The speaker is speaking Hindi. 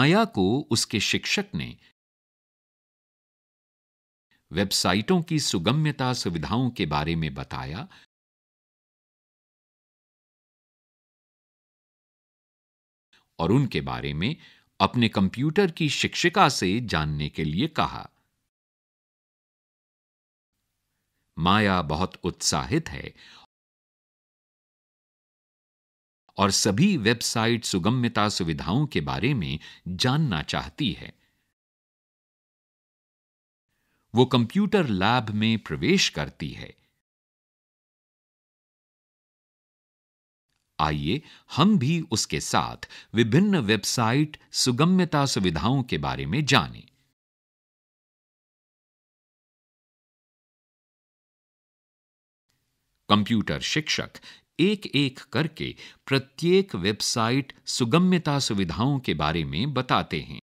माया को उसके शिक्षक ने वेबसाइटों की सुगम्यता सुविधाओं के बारे में बताया और उनके बारे में अपने कंप्यूटर की शिक्षिका से जानने के लिए कहा माया बहुत उत्साहित है और सभी वेबसाइट सुगम्यता सुविधाओं के बारे में जानना चाहती है वो कंप्यूटर लैब में प्रवेश करती है आइए हम भी उसके साथ विभिन्न वेबसाइट सुगम्यता सुविधाओं के बारे में जानें। कंप्यूटर शिक्षक एक एक करके प्रत्येक वेबसाइट सुगम्यता सुविधाओं के बारे में बताते हैं